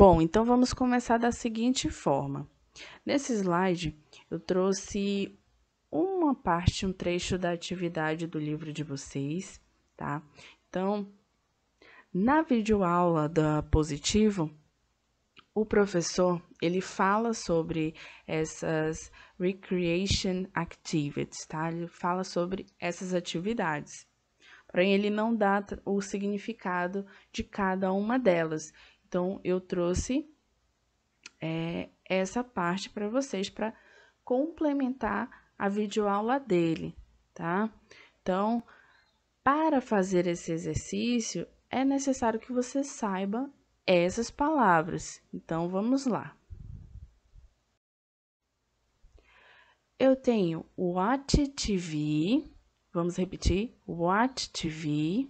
Bom, então vamos começar da seguinte forma. Nesse slide, eu trouxe uma parte, um trecho da atividade do livro de vocês, tá? Então, na videoaula da Positivo, o professor, ele fala sobre essas recreation activities, tá? Ele fala sobre essas atividades. Porém, ele não dá o significado de cada uma delas. Então, eu trouxe é, essa parte para vocês para complementar a videoaula dele, tá? Então, para fazer esse exercício, é necessário que você saiba essas palavras. Então, vamos lá. Eu tenho watch TV. Vamos repetir: watch TV.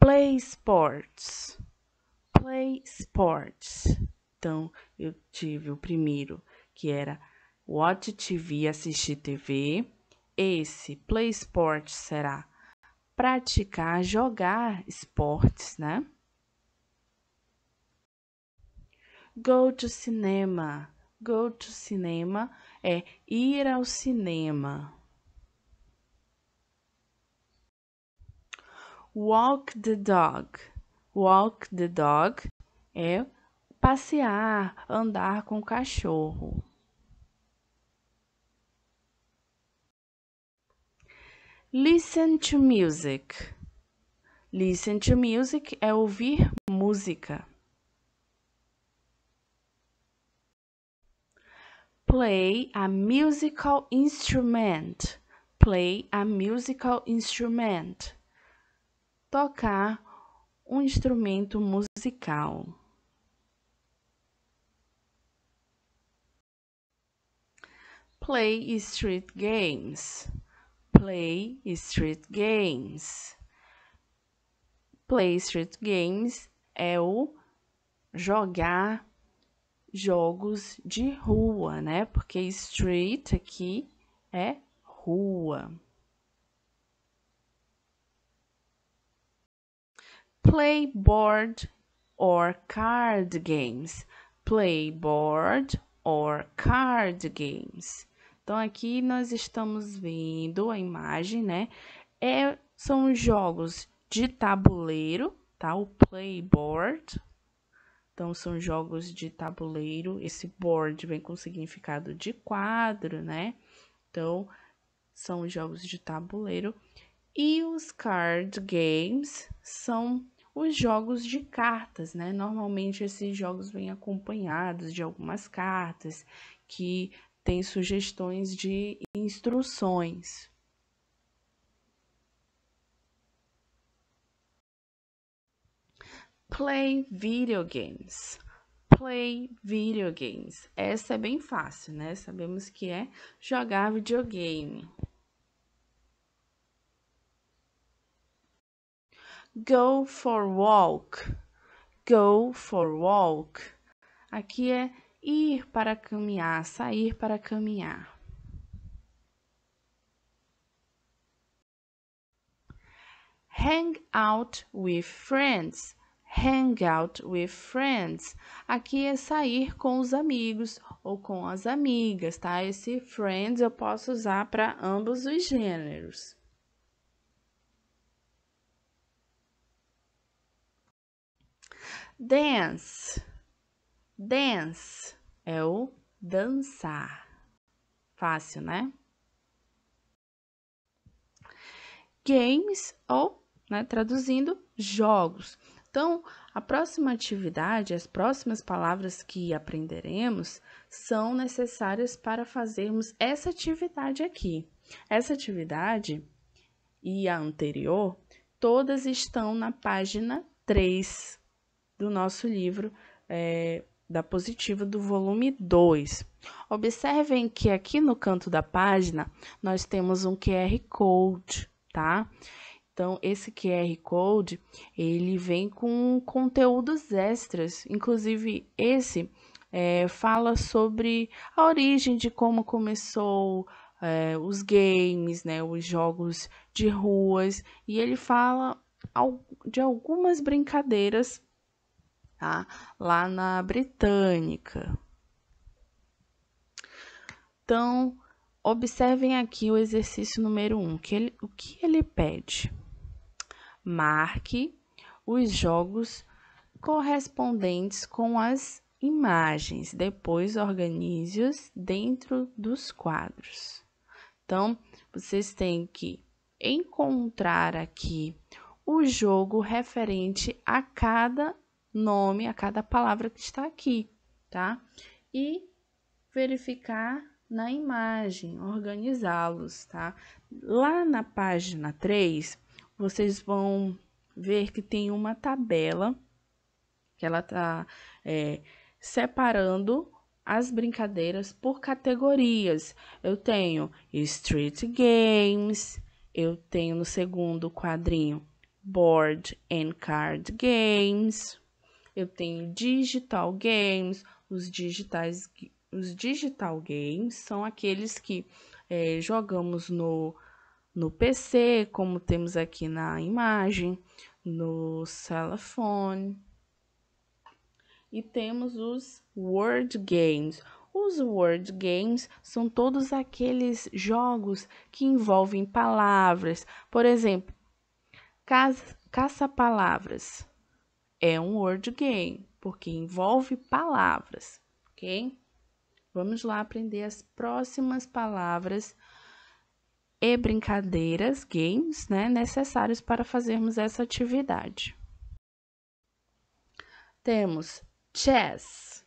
play sports. Play sports. Então, eu tive o primeiro, que era watch TV, assistir TV. Esse play sports será praticar, jogar esportes, né? Go to cinema. Go to cinema é ir ao cinema. walk the dog. Walk the dog é passear, andar com o cachorro. Listen to music. Listen to music é ouvir música. Play a musical instrument. Play a musical instrument tocar um instrumento musical. Play street games. Play street games. Play street games é o jogar jogos de rua, né? Porque street aqui é rua. play board or card games. Play board or card games. Então aqui nós estamos vendo a imagem, né? É, são jogos de tabuleiro, tá? O play board. Então são jogos de tabuleiro. Esse board vem com significado de quadro, né? Então são jogos de tabuleiro. E os card games são os jogos de cartas, né? Normalmente esses jogos vêm acompanhados de algumas cartas que têm sugestões de instruções. Play video games. Play video games. Essa é bem fácil, né? Sabemos que é jogar videogame. Go for walk. Go for walk. Aqui é ir para caminhar, sair para caminhar. Hang out with friends. Hang out with friends. Aqui é sair com os amigos ou com as amigas, tá? Esse friends eu posso usar para ambos os gêneros. Dance. Dance é o dançar. Fácil, né? Games ou, né, traduzindo, jogos. Então, a próxima atividade, as próximas palavras que aprenderemos são necessárias para fazermos essa atividade aqui. Essa atividade e a anterior, todas estão na página 3 do nosso livro é, da Positiva do volume 2. Observem que aqui no canto da página nós temos um QR Code, tá? Então, esse QR Code, ele vem com conteúdos extras, inclusive esse é, fala sobre a origem de como começou é, os games, né, os jogos de ruas, e ele fala de algumas brincadeiras tá? lá na Britânica. Então, observem aqui o exercício número 1, um, que ele, o que ele pede? Marque os jogos correspondentes com as imagens, depois organize-os dentro dos quadros. Então, vocês têm que encontrar aqui o jogo referente a cada nome a cada palavra que está aqui, tá? E verificar na imagem, organizá-los, tá? Lá na página 3, vocês vão ver que tem uma tabela que ela tá é, separando as brincadeiras por categorias. Eu tenho Street Games, eu tenho no segundo quadrinho Board and Card Games, eu tenho digital games, os digitais os digital games são aqueles que é, jogamos no, no PC, como temos aqui na imagem, no telefone. E temos os word games. Os word games são todos aqueles jogos que envolvem palavras. Por exemplo, caça-palavras é um word game, porque envolve palavras, ok? Vamos lá aprender as próximas palavras e brincadeiras, games, né, necessários para fazermos essa atividade. Temos chess,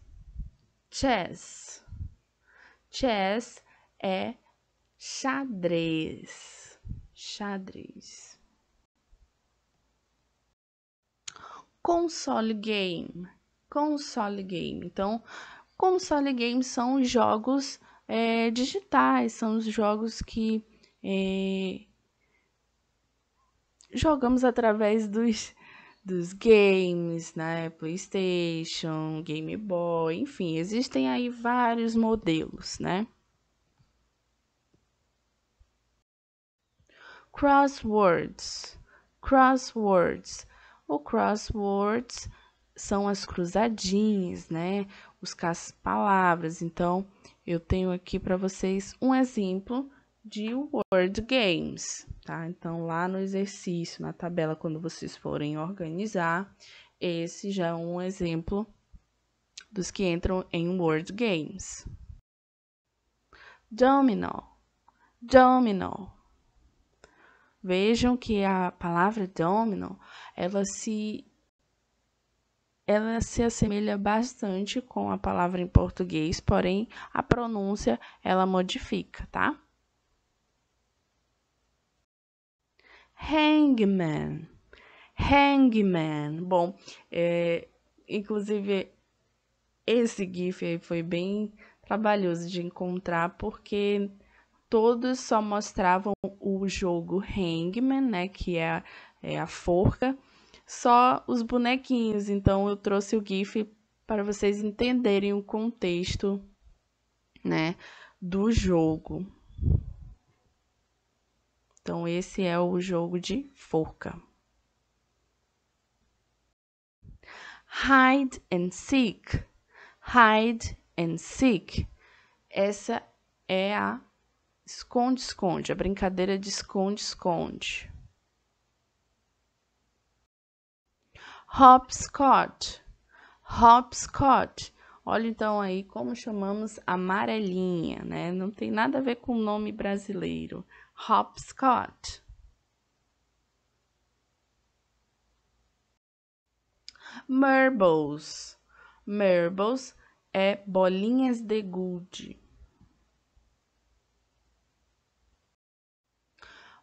chess, chess é xadrez, xadrez. console game. Console game. Então, console games são jogos é, digitais, são os jogos que é, jogamos através dos, dos games, né? PlayStation, Game Boy, enfim, existem aí vários modelos, né? Crosswords. Crosswords o crosswords são as cruzadinhas, né? Os caça-palavras. Então, eu tenho aqui para vocês um exemplo de word games, tá? Então, lá no exercício, na tabela, quando vocês forem organizar, esse já é um exemplo dos que entram em word games. Domino, domino. Vejam que a palavra domino, ela se ela se assemelha bastante com a palavra em português, porém a pronúncia ela modifica, tá? Hangman. Hangman. Bom, é, inclusive esse GIF foi bem trabalhoso de encontrar porque todos só mostravam o jogo Hangman, né, que é a, é a forca, só os bonequinhos. Então eu trouxe o GIF para vocês entenderem o contexto, né, do jogo. Então esse é o jogo de forca. Hide and seek. Hide and seek. Essa é a esconde-esconde, a brincadeira é de esconde-esconde. Hopscotch, hopscotch. Olha então aí como chamamos amarelinha, né? Não tem nada a ver com o nome brasileiro. Hopscotch. Marbles. Marbles é bolinhas de gude.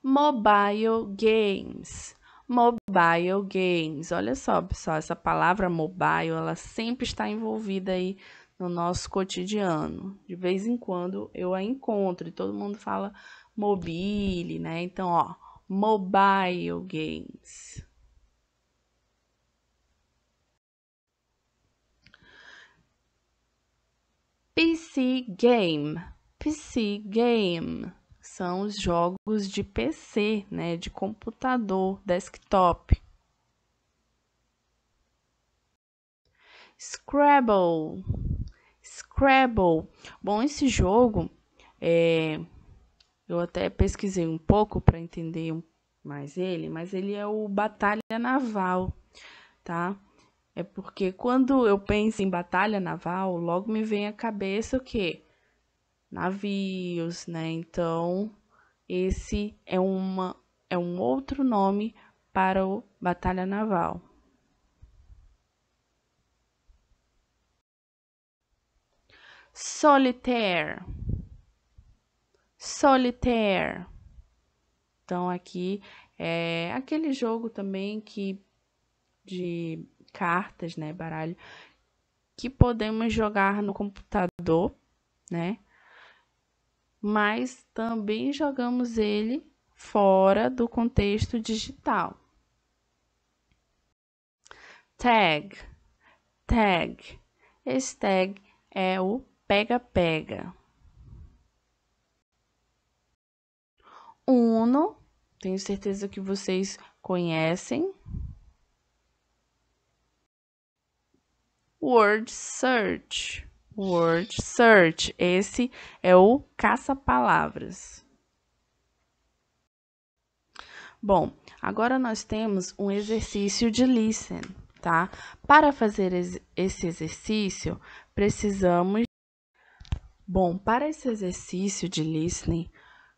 mobile games. Mobile games. Olha só, pessoal, essa palavra mobile, ela sempre está envolvida aí no nosso cotidiano. De vez em quando eu a encontro e todo mundo fala mobile, né? Então, ó, mobile games. PC game. PC game são os jogos de PC, né, de computador, desktop. Scrabble. Scrabble. Bom, esse jogo é, eu até pesquisei um pouco para entender mais ele, mas ele é o Batalha Naval, tá? É porque quando eu penso em batalha naval, logo me vem à cabeça o quê? navios, né? Então, esse é, uma, é um outro nome para o batalha naval. Solitaire. Solitaire. Então aqui é aquele jogo também que de cartas, né, baralho, que podemos jogar no computador, né? mas também jogamos ele fora do contexto digital. Tag. Tag. Esse tag é o pega-pega. Uno, tenho certeza que vocês conhecem. Word Search. Word Search. Esse é o caça-palavras. Bom, agora nós temos um exercício de listen, tá? Para fazer esse exercício, precisamos Bom, para esse exercício de listening,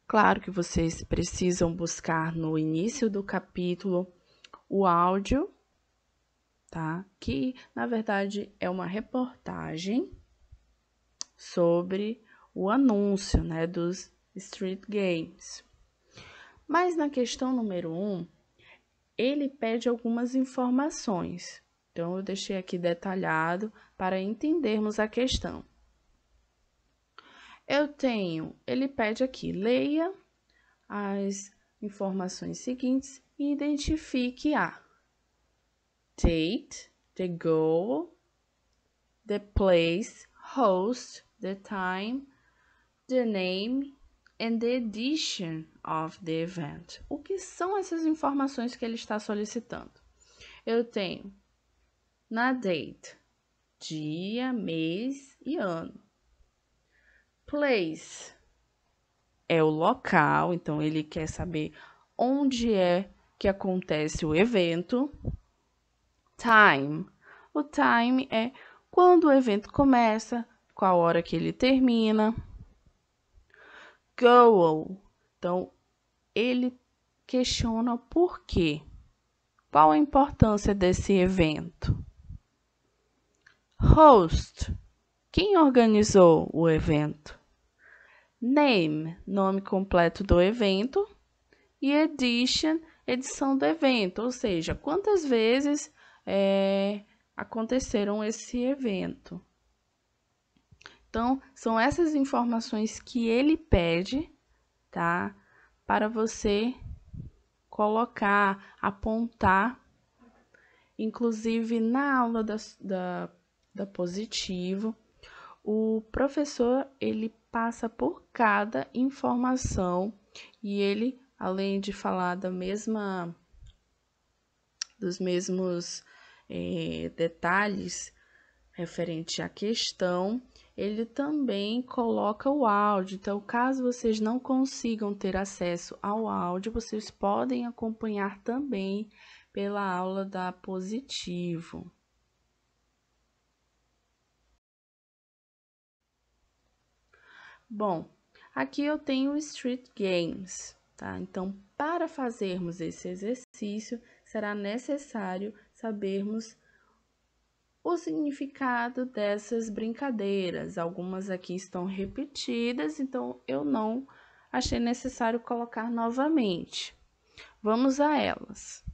claro que vocês precisam buscar no início do capítulo o áudio, tá? Que na verdade é uma reportagem sobre o anúncio né, dos Street Games. Mas na questão número um, ele pede algumas informações. Então, eu deixei aqui detalhado para entendermos a questão. Eu tenho, ele pede aqui, leia as informações seguintes e identifique a date, the goal, the place, host, the time, the name and the edition of the event. O que são essas informações que ele está solicitando? Eu tenho na date, dia, mês e ano. Place é o local, então ele quer saber onde é que acontece o evento. Time. O time é quando o evento começa, qual hora que ele termina. Go. Então, ele questiona por quê. Qual a importância desse evento? Host. Quem organizou o evento? Name, nome completo do evento. E edition, edição do evento, ou seja, quantas vezes é, aconteceram esse evento. Então, são essas informações que ele pede, tá? Para você colocar, apontar. Inclusive, na aula da, da, da positivo, o professor ele passa por cada informação e ele, além de falar da mesma dos mesmos eh, detalhes referente à questão, ele também coloca o áudio. Então, caso vocês não consigam ter acesso ao áudio, vocês podem acompanhar também pela aula da Positivo. Bom, aqui eu tenho Street Games, tá? Então, para fazermos esse exercício, será necessário sabermos o significado dessas brincadeiras. Algumas aqui estão repetidas, então eu não achei necessário colocar novamente. Vamos a elas.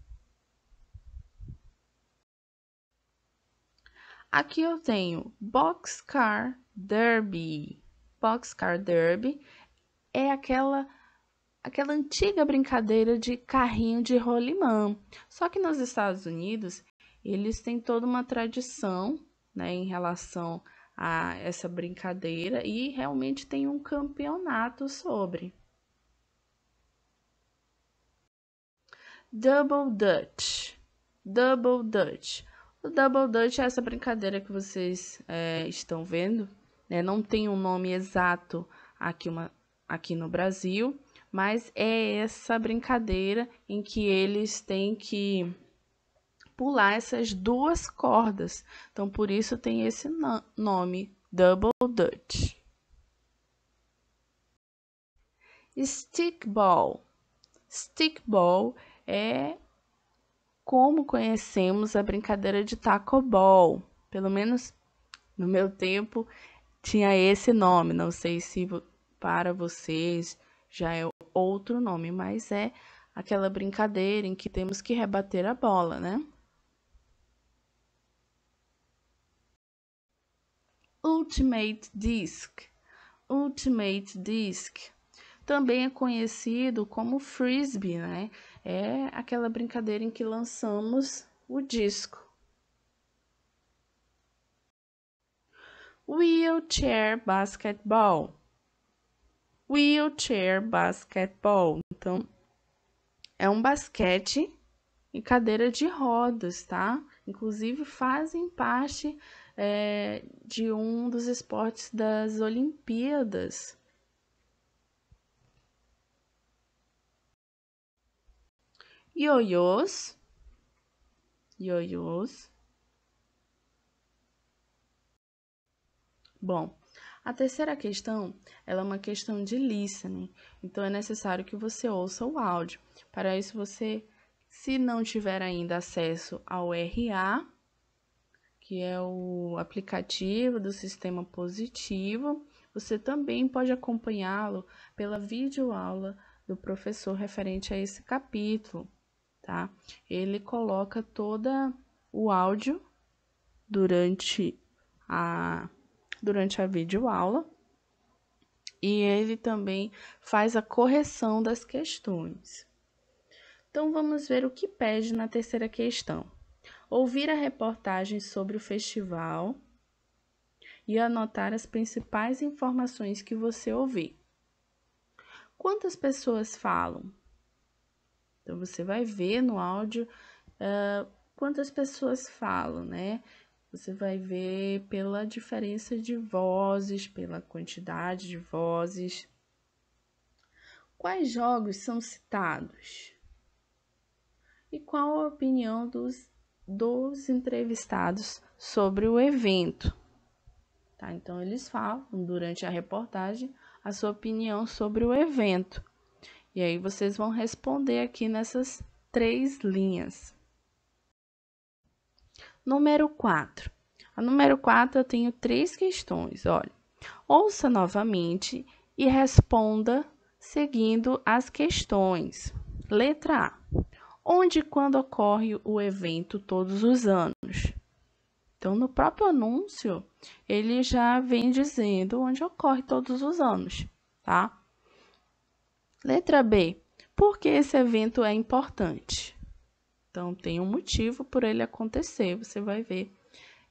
Aqui eu tenho Boxcar Derby. Boxcar Derby é aquela aquela antiga brincadeira de carrinho de rolimã. Só que nos Estados Unidos eles têm toda uma tradição né, em relação a essa brincadeira e realmente tem um campeonato sobre. Double Dutch. Double Dutch. O Double Dutch é essa brincadeira que vocês é, estão vendo. Né? Não tem um nome exato aqui, uma, aqui no Brasil, mas é essa brincadeira em que eles têm que pular essas duas cordas. Então, por isso tem esse nome, Double Dutch. Stickball. Stickball é como conhecemos a brincadeira de taco ball. Pelo menos no meu tempo tinha esse nome. Não sei se para vocês já é outro nome, mas é aquela brincadeira em que temos que rebater a bola, né? Ultimate Disc. Ultimate Disc também é conhecido como frisbee, né? É aquela brincadeira em que lançamos o disco. Wheelchair basketball. Wheelchair basketball. Então, é um basquete em cadeira de rodas, tá? Inclusive fazem parte é, de um dos esportes das Olimpíadas. Ioiôs, ioiôs. Bom, a terceira questão, ela é uma questão de listening, então é necessário que você ouça o áudio. Para isso, você, se não tiver ainda acesso ao RA, que é o aplicativo do sistema positivo. Você também pode acompanhá-lo pela videoaula do professor referente a esse capítulo, tá? Ele coloca todo o áudio durante a durante a videoaula e ele também faz a correção das questões. Então vamos ver o que pede na terceira questão ouvir a reportagem sobre o festival e anotar as principais informações que você ouvir. Quantas pessoas falam? Então você vai ver no áudio uh, quantas pessoas falam, né? Você vai ver pela diferença de vozes, pela quantidade de vozes. Quais jogos são citados? E qual a opinião dos dos entrevistados sobre o evento. Tá? Então, eles falam durante a reportagem a sua opinião sobre o evento. E aí vocês vão responder aqui nessas três linhas. Número 4. A número 4 eu tenho três questões, olha. Ouça novamente e responda seguindo as questões. Letra A onde e quando ocorre o evento todos os anos. Então, no próprio anúncio, ele já vem dizendo onde ocorre todos os anos, tá? Letra B. Por que esse evento é importante? Então, tem um motivo por ele acontecer, você vai ver,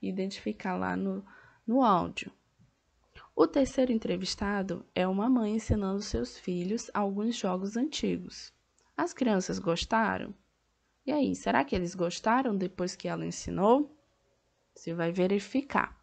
identificar lá no, no áudio. O terceiro entrevistado é uma mãe ensinando seus filhos alguns jogos antigos. As crianças gostaram? E aí, será que eles gostaram depois que ela ensinou? Você vai verificar.